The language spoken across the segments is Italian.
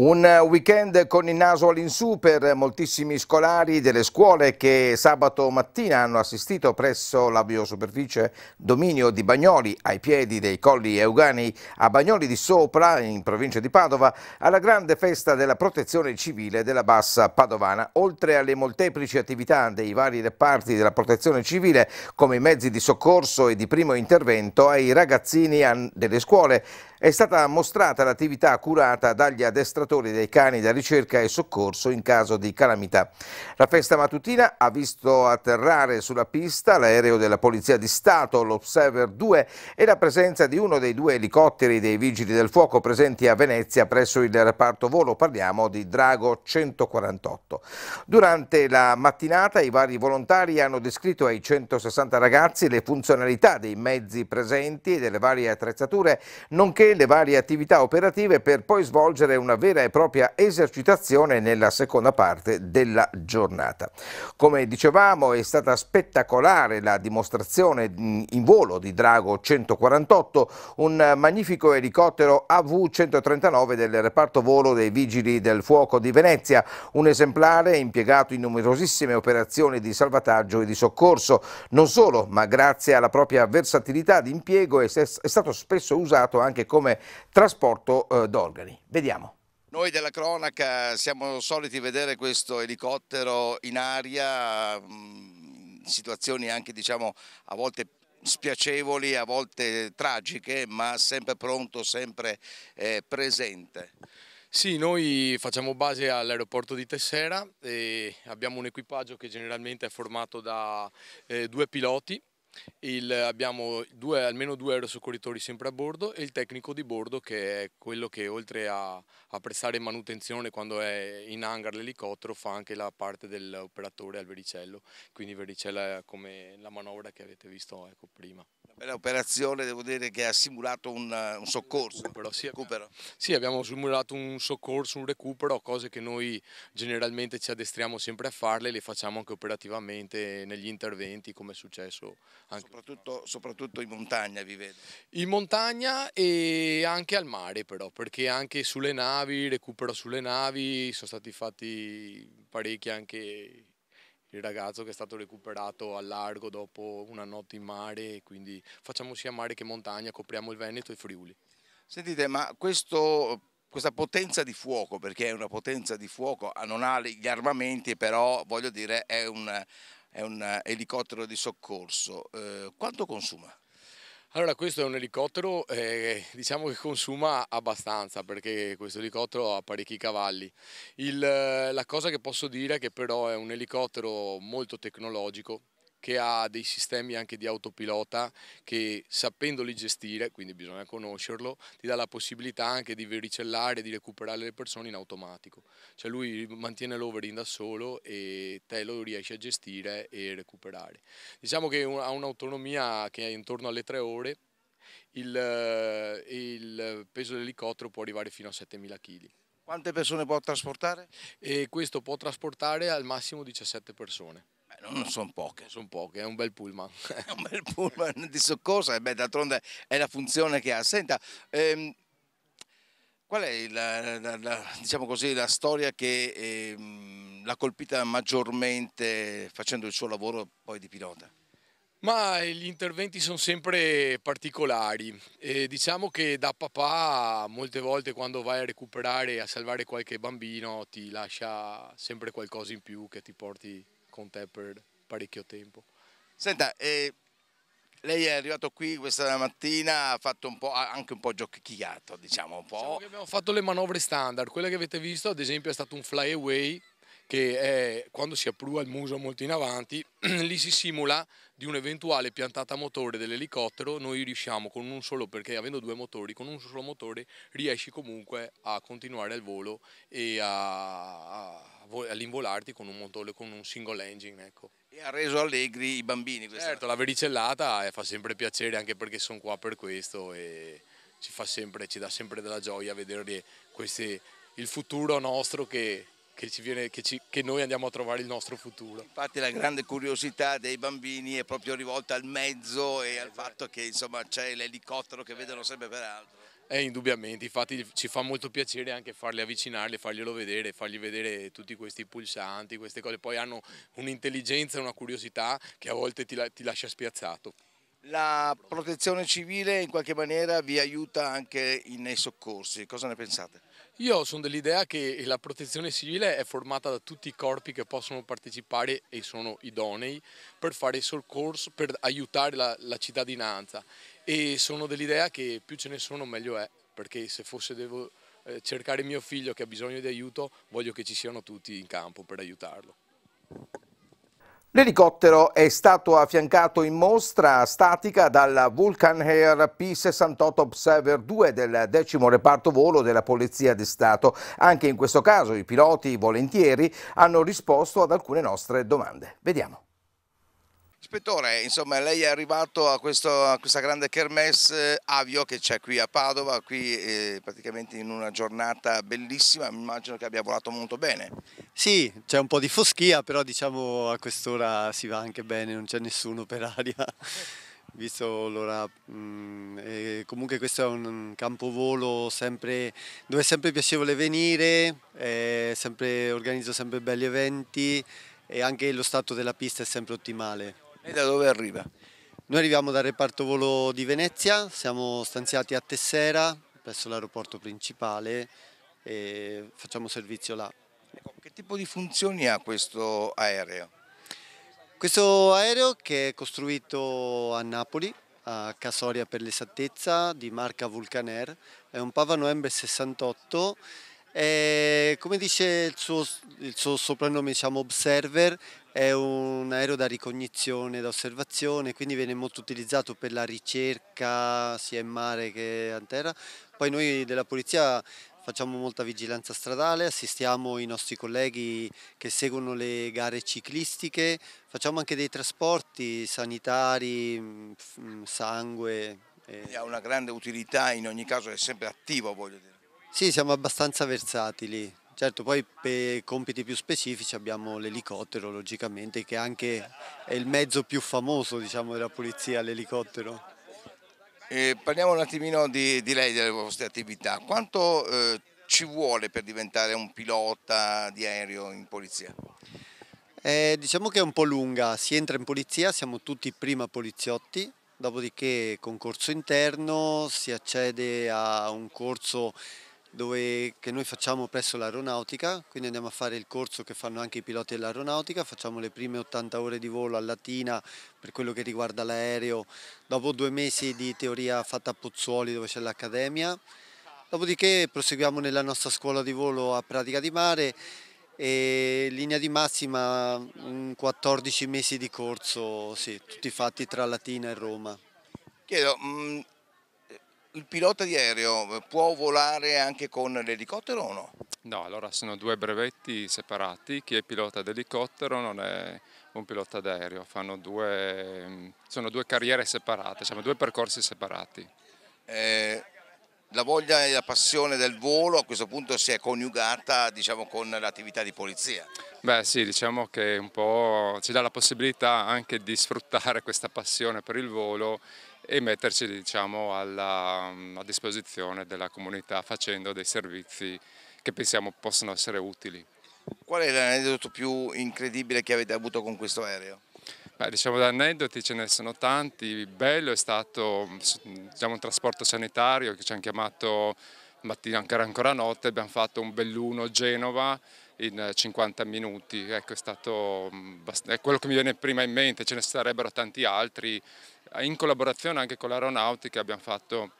Un weekend con il naso all'insù per moltissimi scolari delle scuole che sabato mattina hanno assistito presso la biosuperficie Dominio di Bagnoli, ai piedi dei colli Euganei a Bagnoli di Sopra, in provincia di Padova, alla grande festa della protezione civile della bassa padovana. Oltre alle molteplici attività dei vari reparti della protezione civile, come i mezzi di soccorso e di primo intervento, ai ragazzini delle scuole è stata mostrata l'attività curata dagli addestratori dei cani da ricerca e soccorso in caso di calamità. La festa mattutina ha visto atterrare sulla pista l'aereo della Polizia di Stato, l'Observer 2, e la presenza di uno dei due elicotteri dei Vigili del Fuoco presenti a Venezia presso il reparto volo. Parliamo di Drago 148. Durante la mattinata i vari volontari hanno descritto ai 160 ragazzi le funzionalità dei mezzi presenti e delle varie attrezzature, nonché le varie attività operative per poi svolgere una vera e propria esercitazione nella seconda parte della giornata. Come dicevamo è stata spettacolare la dimostrazione in volo di Drago 148, un magnifico elicottero AV-139 del reparto volo dei Vigili del Fuoco di Venezia, un esemplare impiegato in numerosissime operazioni di salvataggio e di soccorso. Non solo, ma grazie alla propria versatilità di impiego è stato spesso usato anche come come trasporto eh, d'organi. Vediamo. Noi della cronaca siamo soliti vedere questo elicottero in aria, mh, mm, situazioni anche diciamo a volte spiacevoli, a volte tragiche, ma sempre pronto, sempre eh, presente. Sì, noi facciamo base all'aeroporto di Tessera e abbiamo un equipaggio che generalmente è formato da eh, due piloti il, abbiamo due, almeno due aerosoccorritori sempre a bordo e il tecnico di bordo che è quello che oltre a, a prestare manutenzione quando è in hangar l'elicottero fa anche la parte dell'operatore al vericello, quindi vericella come la manovra che avete visto ecco, prima. L'operazione devo dire che ha simulato un, un soccorso. Recupero, sì, recupero. sì, abbiamo simulato un soccorso, un recupero, cose che noi generalmente ci addestriamo sempre a farle, le facciamo anche operativamente negli interventi come è successo. Soprattutto, soprattutto, in montagna vi vedo. In montagna e anche al mare però, perché anche sulle navi, recupero sulle navi, sono stati fatti parecchi anche il ragazzo che è stato recuperato al largo dopo una notte in mare, quindi facciamo sia mare che montagna, copriamo il Veneto e i Friuli. Sentite, ma questo, questa potenza di fuoco, perché è una potenza di fuoco, ah, non ha gli armamenti, però voglio dire è un, è un elicottero di soccorso, eh, quanto consuma? Allora questo è un elicottero eh, diciamo che consuma abbastanza perché questo elicottero ha parecchi cavalli. Il, la cosa che posso dire è che però è un elicottero molto tecnologico che ha dei sistemi anche di autopilota che sapendoli gestire, quindi bisogna conoscerlo, ti dà la possibilità anche di vericellare, di recuperare le persone in automatico. Cioè lui mantiene l'overing da solo e te lo riesci a gestire e recuperare. Diciamo che ha un'autonomia che è intorno alle tre ore, il, il peso dell'elicottero può arrivare fino a 7000 kg. Quante persone può trasportare? E questo può trasportare al massimo 17 persone. Eh, non sono poche. Sono poche, è un bel pullman. è un bel pullman di soccorso, e beh, d'altronde è la funzione che ha. Senta, ehm, qual è la, la, la, diciamo così, la storia che ehm, l'ha colpita maggiormente facendo il suo lavoro poi di pilota? Ma gli interventi sono sempre particolari. E diciamo che da papà molte volte quando vai a recuperare e a salvare qualche bambino ti lascia sempre qualcosa in più che ti porti con te per parecchio tempo. Senta, eh, lei è arrivato qui questa mattina, ha fatto un po', anche un po' giochicchiato, diciamo un po'. Diciamo abbiamo fatto le manovre standard, quelle che avete visto ad esempio è stato un flyaway che è, quando si apprua il muso molto in avanti, lì si simula di un'eventuale piantata motore dell'elicottero, noi riusciamo con un solo, perché avendo due motori, con un solo motore riesci comunque a continuare il volo e a, a, all'involarti con un motore, con un single engine. Ecco. E ha reso allegri i bambini. Questa... Certo, la vericellata eh, fa sempre piacere anche perché sono qua per questo e ci, fa sempre, ci dà sempre della gioia vedere queste, il futuro nostro che che, viene, che, ci, che, noi andiamo a trovare il nostro futuro. Infatti la grande curiosità dei bambini è proprio rivolta al mezzo e al fatto che c'è l'elicottero che vedono sempre per altro. Eh, indubbiamente, infatti ci fa molto piacere anche farli avvicinarli, farglielo vedere, fargli vedere tutti questi pulsanti, queste cose. Poi hanno un'intelligenza, e una curiosità che a volte ti, ti lascia spiazzato la protezione civile in qualche maniera vi aiuta anche nei soccorsi, cosa ne pensate? Io sono dell'idea che la protezione civile è formata da tutti i corpi che possono partecipare e sono idonei per fare soccorso, per aiutare la, la cittadinanza e sono dell'idea che più ce ne sono meglio è, perché se fosse devo eh, cercare mio figlio che ha bisogno di aiuto voglio che ci siano tutti in campo per aiutarlo. L'elicottero è stato affiancato in mostra statica dalla Vulcan Air P-68 Observer 2 del decimo reparto volo della Polizia di Stato. Anche in questo caso i piloti volentieri hanno risposto ad alcune nostre domande. Vediamo. Ispettore, insomma, lei è arrivato a, questo, a questa grande kermesse eh, Avio che c'è qui a Padova, qui eh, praticamente in una giornata bellissima, mi immagino che abbia volato molto bene. Sì, c'è un po' di foschia, però diciamo a quest'ora si va anche bene, non c'è nessuno per aria, visto l'ora. Mm, comunque questo è un campovolo sempre, dove è sempre piacevole venire, sempre, organizzo sempre belli eventi e anche lo stato della pista è sempre ottimale. E da dove arriva? Noi arriviamo dal reparto volo di Venezia, siamo stanziati a Tessera, presso l'aeroporto principale e facciamo servizio là. Ecco, che tipo di funzioni ha questo aereo? Questo aereo che è costruito a Napoli, a Casoria per l'esattezza, di marca Vulcanair, è un Pavano M68 e come dice il suo, il suo soprannome diciamo, Observer è un aereo da ricognizione, da osservazione, quindi viene molto utilizzato per la ricerca sia in mare che a terra. Poi noi della Polizia facciamo molta vigilanza stradale, assistiamo i nostri colleghi che seguono le gare ciclistiche, facciamo anche dei trasporti sanitari, mm, mm, sangue. E... Ha una grande utilità, in ogni caso è sempre attivo voglio dire. Sì, siamo abbastanza versatili. Certo, poi per compiti più specifici abbiamo l'elicottero, logicamente, che anche è il mezzo più famoso diciamo, della polizia, l'elicottero. Eh, parliamo un attimino di, di, lei, delle vostre attività. Quanto eh, ci vuole per diventare un pilota di aereo in polizia? Eh, diciamo che è un po' lunga, si entra in polizia, siamo tutti prima poliziotti, dopodiché concorso interno, si accede a un corso dove, che noi facciamo presso l'aeronautica, quindi andiamo a fare il corso che fanno anche i piloti dell'aeronautica, facciamo le prime 80 ore di volo a Latina per quello che riguarda l'aereo, dopo due mesi di teoria fatta a Pozzuoli dove c'è l'accademia, dopodiché proseguiamo nella nostra scuola di volo a pratica di mare e linea di massima 14 mm, mesi di corso, sì, tutti fatti tra Latina e Roma. Chiedo, mm, il pilota di aereo eh, può volare anche con l'elicottero o no? No, allora sono due brevetti separati, chi è pilota d'elicottero non è un pilota d'aereo, due, mm, sono due carriere separate, sono due percorsi separati. Eh, la voglia e la passione del volo a questo punto si è coniugata diciamo, con l'attività di polizia. Beh sì, diciamo che un po' ci dà la possibilità anche di sfruttare questa passione per il volo e metterci diciamo, alla, a disposizione della comunità facendo dei servizi che pensiamo possano essere utili. Qual è l'aneddoto più incredibile che avete avuto con questo aereo? Beh, diciamo da aneddoti ce ne sono tanti, bello è stato diciamo, un trasporto sanitario che ci hanno chiamato mattina ancora, ancora notte, abbiamo fatto un belluno Genova in 50 minuti, ecco è stato mm, è quello che mi viene prima in mente, ce ne sarebbero tanti altri in collaborazione anche con l'aeronautica abbiamo fatto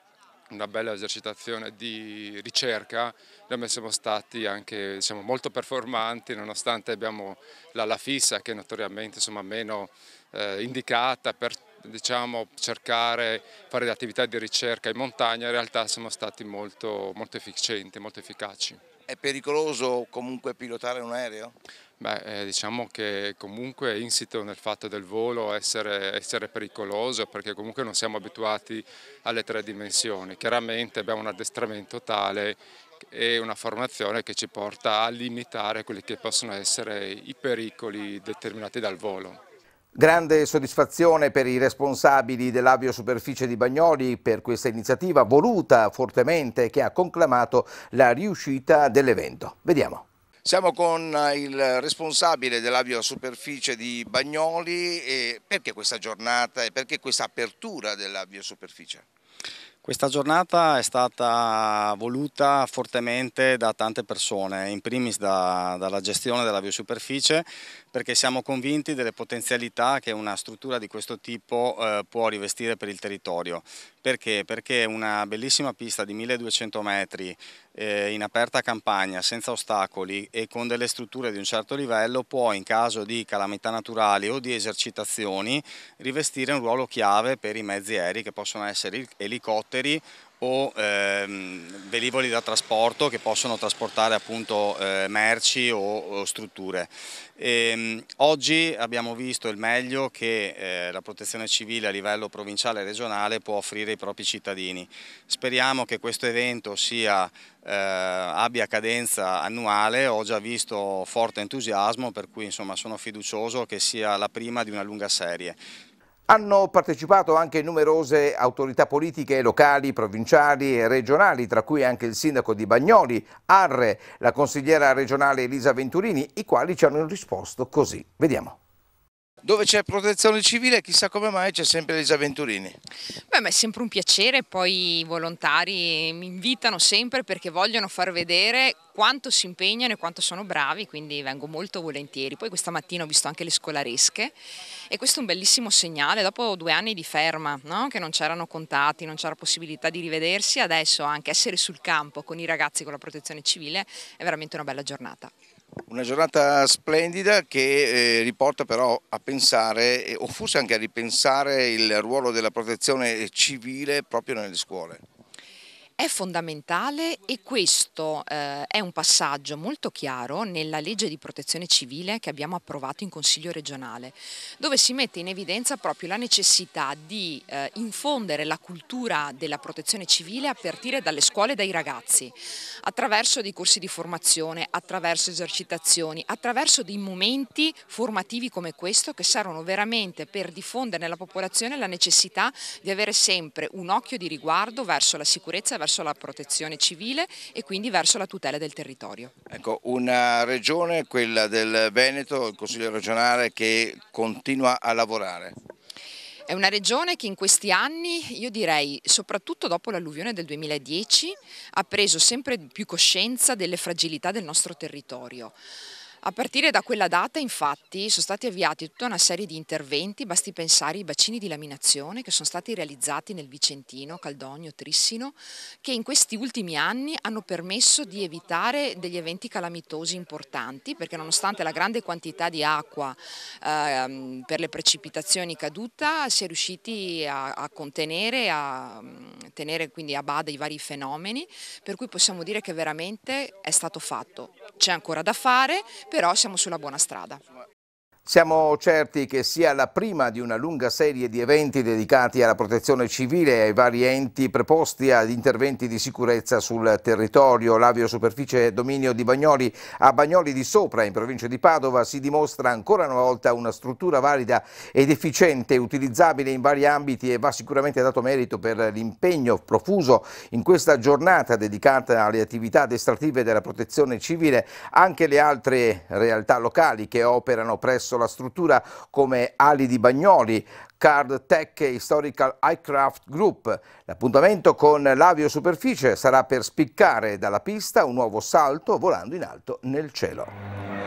una bella esercitazione di ricerca, noi siamo stati anche diciamo, molto performanti nonostante abbiamo l'ala fissa che è notoriamente insomma, meno eh, indicata per diciamo, cercare fare le attività di ricerca in montagna, in realtà siamo stati molto, molto efficienti, molto efficaci. È pericoloso comunque pilotare un aereo? Beh, eh, diciamo che comunque è insito nel fatto del volo essere, essere, pericoloso perché comunque non siamo abituati alle tre dimensioni. Chiaramente abbiamo un addestramento tale e una formazione che ci porta a limitare quelli che possono essere i pericoli determinati dal volo. Grande soddisfazione per i responsabili dell'aviosuperficie di Bagnoli per questa iniziativa voluta fortemente che ha conclamato la riuscita dell'evento. Vediamo. Siamo con eh, il responsabile dell'aviosuperficie di Bagnoli. E perché questa giornata e perché questa apertura dell'aviosuperficie? Questa giornata è stata voluta fortemente da tante persone, in primis da, dalla gestione della biosuperficie, perché siamo convinti delle potenzialità che una struttura di questo tipo eh, può rivestire per il territorio. Perché? Perché una bellissima pista di 1200 metri eh, in aperta campagna, senza ostacoli e con delle strutture di un certo livello può in caso di calamità naturali o di esercitazioni rivestire un ruolo chiave per i mezzi aerei che possono essere elicotteri o ehm, velivoli da trasporto che possono trasportare appunto eh, merci o, o strutture. E, ehm, oggi abbiamo visto il meglio che eh, la protezione civile a livello provinciale e regionale può offrire ai propri cittadini. Speriamo che questo evento sia, eh, abbia cadenza annuale, ho già visto forte entusiasmo per cui insomma, sono fiducioso che sia la prima di una lunga serie. Hanno partecipato anche numerose autorità politiche locali, provinciali e regionali, tra cui anche il sindaco di Bagnoli, Arre, la consigliera regionale Elisa Venturini, i quali ci hanno risposto così. Vediamo. Dove c'è protezione civile chissà come mai c'è sempre Elisa Venturini. Beh, ma è sempre un piacere, poi i volontari mi invitano sempre perché vogliono far vedere quanto si impegnano e quanto sono bravi, quindi vengo molto volentieri. Poi questa mattina ho visto anche le scolaresche e questo è un bellissimo segnale, dopo due anni di ferma, no? che non c'erano contatti, non c'era possibilità di rivedersi, adesso anche essere sul campo con i ragazzi con la protezione civile è veramente una bella giornata. Una giornata splendida che eh, riporta però a pensare, eh, o forse anche a ripensare, il ruolo della protezione civile proprio nelle scuole è fondamentale e questo eh, è un passaggio molto chiaro nella legge di protezione civile che abbiamo approvato in Consiglio regionale, dove si mette in evidenza proprio la necessità di eh, infondere la cultura della protezione civile a partire dalle scuole e dai ragazzi, attraverso dei corsi di formazione, attraverso esercitazioni, attraverso dei momenti formativi come questo che servono veramente per diffondere nella popolazione la necessità di avere sempre un occhio di riguardo verso la sicurezza e verso verso la protezione civile e quindi verso la tutela del territorio. Ecco, una regione, quella del Veneto, il Consiglio regionale che continua a lavorare. È una regione che in questi anni, io direi soprattutto dopo l'alluvione del 2010, ha preso sempre più coscienza delle fragilità del nostro territorio. A partire da quella data infatti sono stati avviati tutta una serie di interventi, basti pensare ai bacini di laminazione che sono stati realizzati nel Vicentino, Caldogno, Trissino, che in questi ultimi anni hanno permesso di evitare degli eventi calamitosi importanti, perché nonostante la grande quantità di acqua eh, per le precipitazioni caduta si è riusciti a, a contenere, a tenere quindi a bada i vari fenomeni, per cui possiamo dire che veramente è stato fatto. C'è ancora da fare, però siamo sulla buona strada. Siamo certi che sia la prima di una lunga serie di eventi dedicati alla protezione civile e ai vari enti preposti ad interventi di sicurezza sul territorio. L'avio superficie dominio di Bagnoli a Bagnoli di Sopra, in provincia di Padova, si dimostra ancora una volta una struttura valida ed efficiente, utilizzabile in vari ambiti e va sicuramente dato merito per l'impegno profuso in questa giornata dedicata alle attività addestrative della protezione civile. Anche le altre realtà locali che operano presso la struttura come Ali di Bagnoli, Card Tech e Historical Aircraft Group. L'appuntamento con l'avio superficie sarà per spiccare dalla pista un nuovo salto volando in alto nel cielo.